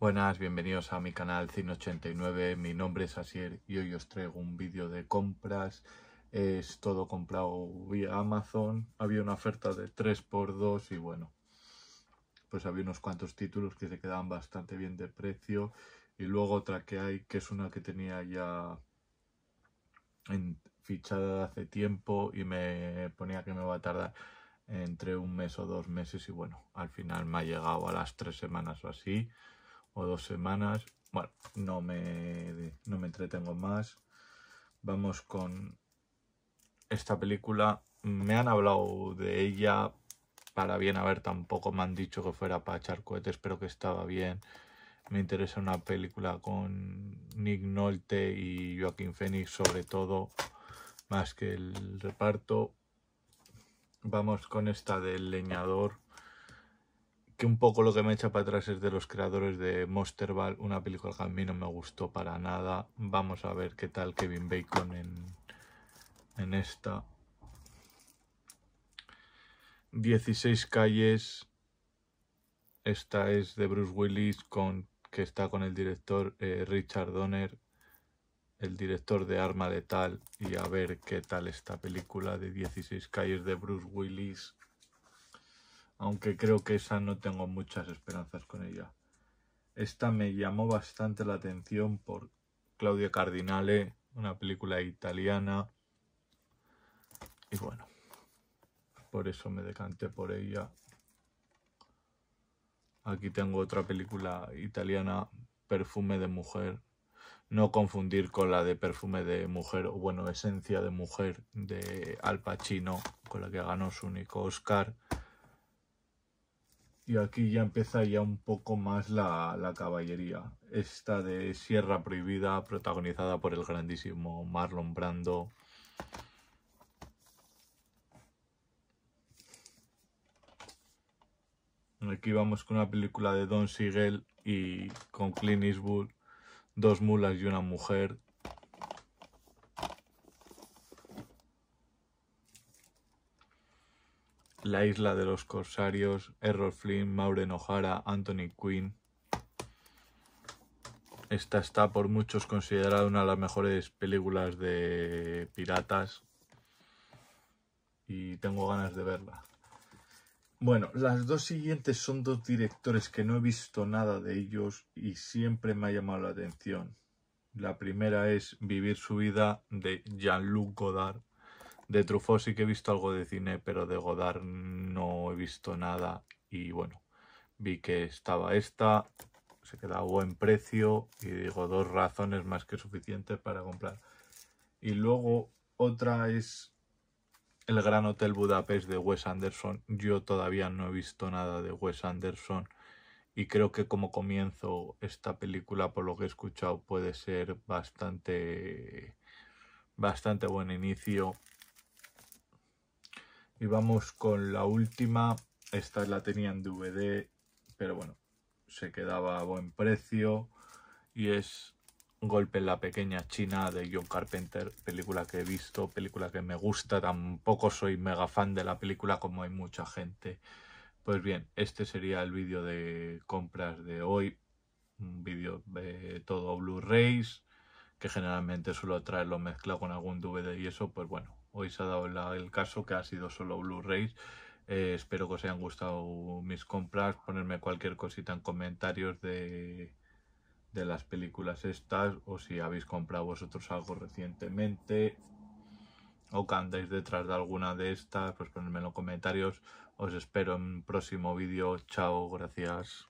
Buenas, bienvenidos a mi canal Cine89, mi nombre es Asier y hoy os traigo un vídeo de compras. Es todo comprado vía Amazon, había una oferta de 3x2 y bueno, pues había unos cuantos títulos que se quedaban bastante bien de precio. Y luego otra que hay, que es una que tenía ya en, fichada hace tiempo y me ponía que me iba a tardar entre un mes o dos meses y bueno, al final me ha llegado a las tres semanas o así dos semanas. Bueno, no me, no me entretengo más. Vamos con esta película. Me han hablado de ella para bien. haber tampoco me han dicho que fuera para echar cohetes, pero que estaba bien. Me interesa una película con Nick Nolte y Joaquín Phoenix, sobre todo, más que el reparto. Vamos con esta del leñador que un poco lo que me echa para atrás es de los creadores de Monster Ball, una película que a mí no me gustó para nada. Vamos a ver qué tal Kevin Bacon en, esta. 16 calles. Esta es de Bruce Willis, con, que está con el director eh, Richard Donner, el director de Arma Letal. Y a ver qué tal esta película de 16 calles de Bruce Willis aunque creo que esa no tengo muchas esperanzas con ella. Esta me llamó bastante la atención por Claudia Cardinale, una película italiana. Y bueno, por eso me decanté por ella. Aquí tengo otra película italiana, Perfume de Mujer. No confundir con la de Perfume de Mujer, o bueno, Esencia de Mujer, de Al Pacino, con la que ganó su único Oscar. Y aquí ya empieza ya un poco más la, caballería. Esta de Sierra Prohibida, protagonizada por el grandísimo Marlon Brando. Aquí vamos con una película de Don Siegel y con Clint Eastwood, dos mulas y una mujer, La Isla de los Corsarios, Errol Flynn, Maureen O'Hara, Anthony Quinn. Esta está por muchos considerada una de las mejores películas de piratas y tengo ganas de verla. Bueno, las dos siguientes son dos directores que no he visto nada de ellos y siempre me ha llamado la atención. La primera es Vivir su vida de Jean-Luc Godard de Truffaut sí que he visto algo de cine, pero de Godard no he visto nada. Y bueno, vi que estaba esta, se queda a buen precio y digo, dos razones más que suficientes para comprar. Y luego otra es el Gran Hotel Budapest de Wes Anderson. Yo todavía no he visto nada de Wes Anderson y creo que como comienzo esta película, por lo que he escuchado, puede ser bastante, bastante buen inicio. Y vamos con la última. Esta la tenía en DVD, pero bueno, se quedaba a buen precio. Y es Golpe en la pequeña China de John Carpenter, película que he visto, película que me gusta. Tampoco soy mega fan de la película como hay mucha gente. Pues bien, este sería el vídeo de compras de hoy. Un vídeo de todo Blu-rays que generalmente suelo traerlo mezclado con algún DVD y eso, pues bueno, hoy se ha dado el caso que ha sido solo blu ray eh, espero que os hayan gustado mis compras, ponerme cualquier cosita en comentarios de, de las películas estas o si habéis comprado vosotros algo recientemente o que andáis detrás de alguna de estas, pues ponedme en los comentarios. Os espero en un próximo vídeo. Chao, gracias.